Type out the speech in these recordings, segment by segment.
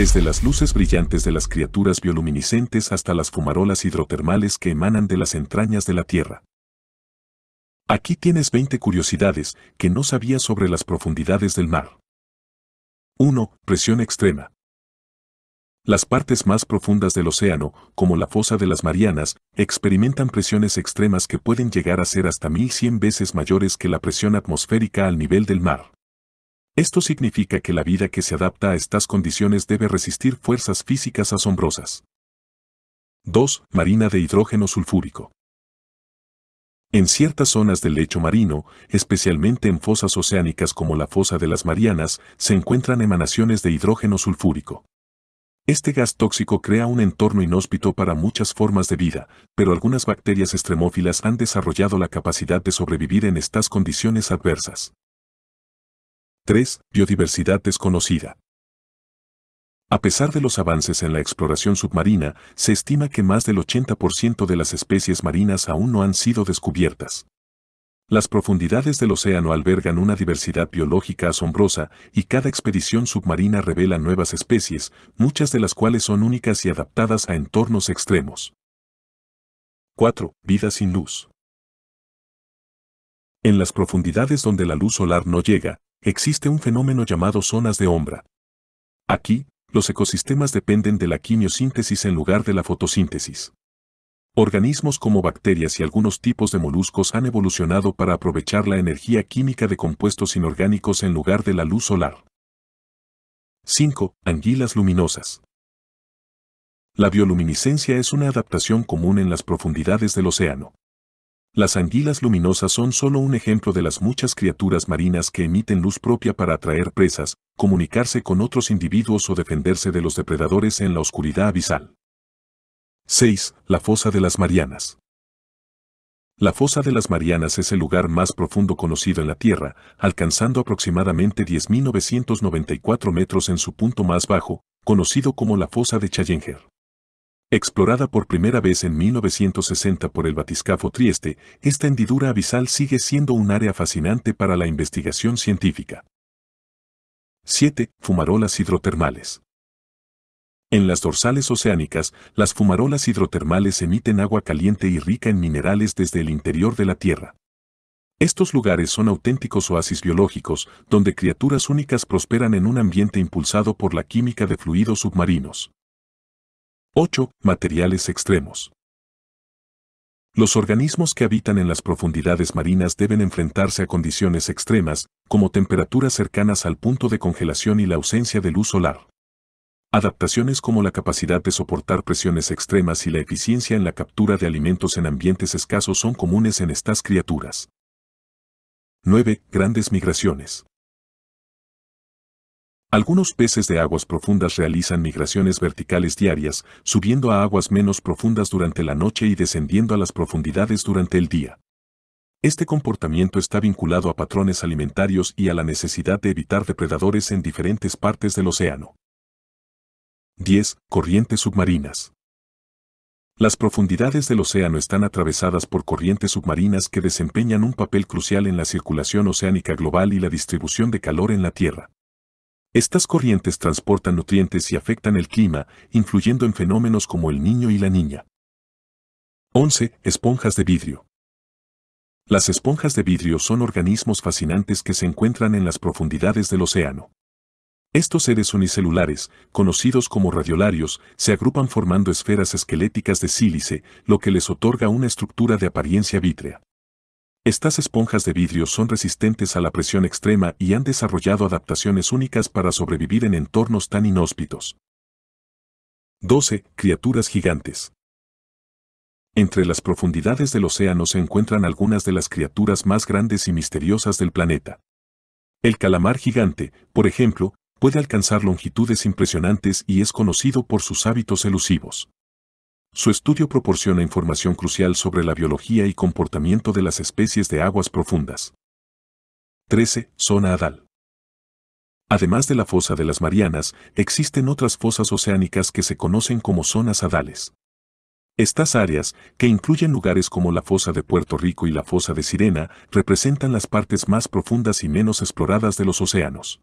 desde las luces brillantes de las criaturas bioluminiscentes hasta las fumarolas hidrotermales que emanan de las entrañas de la Tierra. Aquí tienes 20 curiosidades que no sabías sobre las profundidades del mar. 1. Presión extrema. Las partes más profundas del océano, como la fosa de las Marianas, experimentan presiones extremas que pueden llegar a ser hasta 1100 veces mayores que la presión atmosférica al nivel del mar. Esto significa que la vida que se adapta a estas condiciones debe resistir fuerzas físicas asombrosas. 2. Marina de hidrógeno sulfúrico. En ciertas zonas del lecho marino, especialmente en fosas oceánicas como la fosa de las Marianas, se encuentran emanaciones de hidrógeno sulfúrico. Este gas tóxico crea un entorno inhóspito para muchas formas de vida, pero algunas bacterias extremófilas han desarrollado la capacidad de sobrevivir en estas condiciones adversas. 3. Biodiversidad desconocida. A pesar de los avances en la exploración submarina, se estima que más del 80% de las especies marinas aún no han sido descubiertas. Las profundidades del océano albergan una diversidad biológica asombrosa y cada expedición submarina revela nuevas especies, muchas de las cuales son únicas y adaptadas a entornos extremos. 4. Vida sin luz. En las profundidades donde la luz solar no llega, existe un fenómeno llamado zonas de sombra. Aquí, los ecosistemas dependen de la quimiosíntesis en lugar de la fotosíntesis. Organismos como bacterias y algunos tipos de moluscos han evolucionado para aprovechar la energía química de compuestos inorgánicos en lugar de la luz solar. 5. Anguilas luminosas. La bioluminiscencia es una adaptación común en las profundidades del océano. Las anguilas luminosas son solo un ejemplo de las muchas criaturas marinas que emiten luz propia para atraer presas, comunicarse con otros individuos o defenderse de los depredadores en la oscuridad abisal. 6. La fosa de las Marianas. La fosa de las Marianas es el lugar más profundo conocido en la Tierra, alcanzando aproximadamente 10.994 metros en su punto más bajo, conocido como la fosa de Challenger. Explorada por primera vez en 1960 por el batiscafo Trieste, esta hendidura abisal sigue siendo un área fascinante para la investigación científica. 7. Fumarolas hidrotermales. En las dorsales oceánicas, las fumarolas hidrotermales emiten agua caliente y rica en minerales desde el interior de la Tierra. Estos lugares son auténticos oasis biológicos, donde criaturas únicas prosperan en un ambiente impulsado por la química de fluidos submarinos. 8. Materiales extremos. Los organismos que habitan en las profundidades marinas deben enfrentarse a condiciones extremas, como temperaturas cercanas al punto de congelación y la ausencia de luz solar. Adaptaciones como la capacidad de soportar presiones extremas y la eficiencia en la captura de alimentos en ambientes escasos son comunes en estas criaturas. 9. Grandes migraciones. Algunos peces de aguas profundas realizan migraciones verticales diarias, subiendo a aguas menos profundas durante la noche y descendiendo a las profundidades durante el día. Este comportamiento está vinculado a patrones alimentarios y a la necesidad de evitar depredadores en diferentes partes del océano. 10. Corrientes submarinas. Las profundidades del océano están atravesadas por corrientes submarinas que desempeñan un papel crucial en la circulación oceánica global y la distribución de calor en la Tierra. Estas corrientes transportan nutrientes y afectan el clima, influyendo en fenómenos como el niño y la niña. 11. Esponjas de vidrio. Las esponjas de vidrio son organismos fascinantes que se encuentran en las profundidades del océano. Estos seres unicelulares, conocidos como radiolarios, se agrupan formando esferas esqueléticas de sílice, lo que les otorga una estructura de apariencia vítrea. Estas esponjas de vidrio son resistentes a la presión extrema y han desarrollado adaptaciones únicas para sobrevivir en entornos tan inhóspitos. 12. Criaturas gigantes. Entre las profundidades del océano se encuentran algunas de las criaturas más grandes y misteriosas del planeta. El calamar gigante, por ejemplo, puede alcanzar longitudes impresionantes y es conocido por sus hábitos elusivos. Su estudio proporciona información crucial sobre la biología y comportamiento de las especies de aguas profundas. 13. Zona Adal. Además de la fosa de las Marianas, existen otras fosas oceánicas que se conocen como zonas adales. Estas áreas, que incluyen lugares como la fosa de Puerto Rico y la fosa de Sirena, representan las partes más profundas y menos exploradas de los océanos.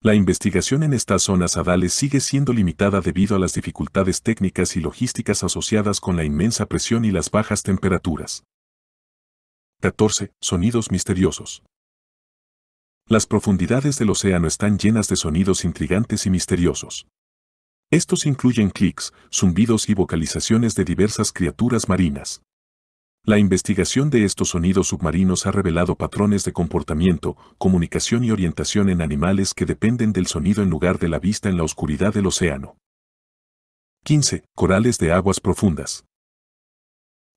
La investigación en estas zonas adales sigue siendo limitada debido a las dificultades técnicas y logísticas asociadas con la inmensa presión y las bajas temperaturas. 14. Sonidos misteriosos. Las profundidades del océano están llenas de sonidos intrigantes y misteriosos. Estos incluyen clics, zumbidos y vocalizaciones de diversas criaturas marinas. La investigación de estos sonidos submarinos ha revelado patrones de comportamiento, comunicación y orientación en animales que dependen del sonido en lugar de la vista en la oscuridad del océano. 15. Corales de aguas profundas.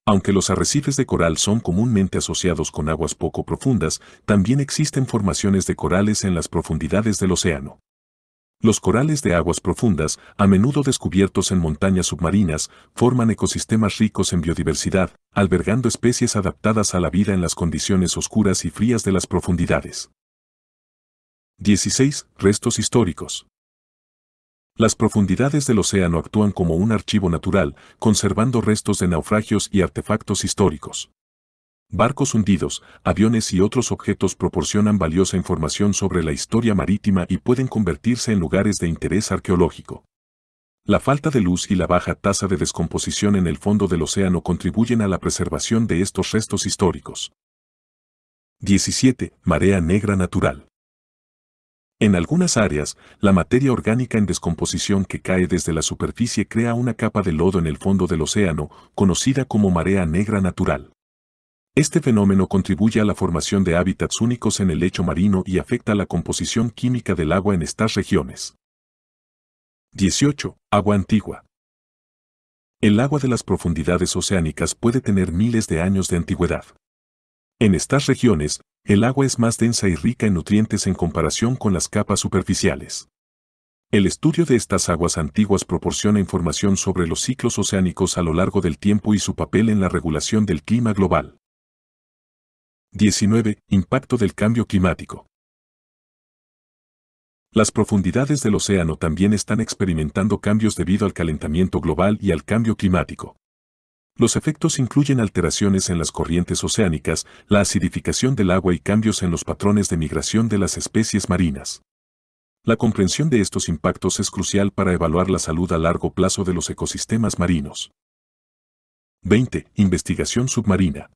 Aunque los arrecifes de coral son comúnmente asociados con aguas poco profundas, también existen formaciones de corales en las profundidades del océano. Los corales de aguas profundas, a menudo descubiertos en montañas submarinas, forman ecosistemas ricos en biodiversidad, albergando especies adaptadas a la vida en las condiciones oscuras y frías de las profundidades. 16. Restos históricos. Las profundidades del océano actúan como un archivo natural, conservando restos de naufragios y artefactos históricos. Barcos hundidos, aviones y otros objetos proporcionan valiosa información sobre la historia marítima y pueden convertirse en lugares de interés arqueológico. La falta de luz y la baja tasa de descomposición en el fondo del océano contribuyen a la preservación de estos restos históricos. 17. Marea negra natural. En algunas áreas, la materia orgánica en descomposición que cae desde la superficie crea una capa de lodo en el fondo del océano, conocida como marea negra natural. Este fenómeno contribuye a la formación de hábitats únicos en el lecho marino y afecta la composición química del agua en estas regiones. 18. Agua antigua. El agua de las profundidades oceánicas puede tener miles de años de antigüedad. En estas regiones, el agua es más densa y rica en nutrientes en comparación con las capas superficiales. El estudio de estas aguas antiguas proporciona información sobre los ciclos oceánicos a lo largo del tiempo y su papel en la regulación del clima global. 19. Impacto del cambio climático. Las profundidades del océano también están experimentando cambios debido al calentamiento global y al cambio climático. Los efectos incluyen alteraciones en las corrientes oceánicas, la acidificación del agua y cambios en los patrones de migración de las especies marinas. La comprensión de estos impactos es crucial para evaluar la salud a largo plazo de los ecosistemas marinos. 20. Investigación submarina.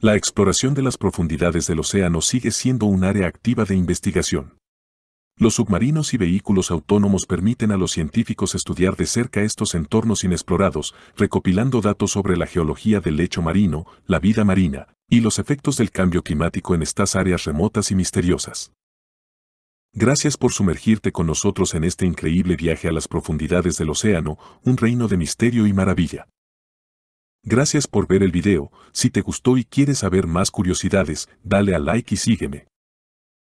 La exploración de las profundidades del océano sigue siendo un área activa de investigación. Los submarinos y vehículos autónomos permiten a los científicos estudiar de cerca estos entornos inexplorados, recopilando datos sobre la geología del lecho marino, la vida marina, y los efectos del cambio climático en estas áreas remotas y misteriosas. Gracias por sumergirte con nosotros en este increíble viaje a las profundidades del océano, un reino de misterio y maravilla. Gracias por ver el video, si te gustó y quieres saber más curiosidades, dale a like y sígueme.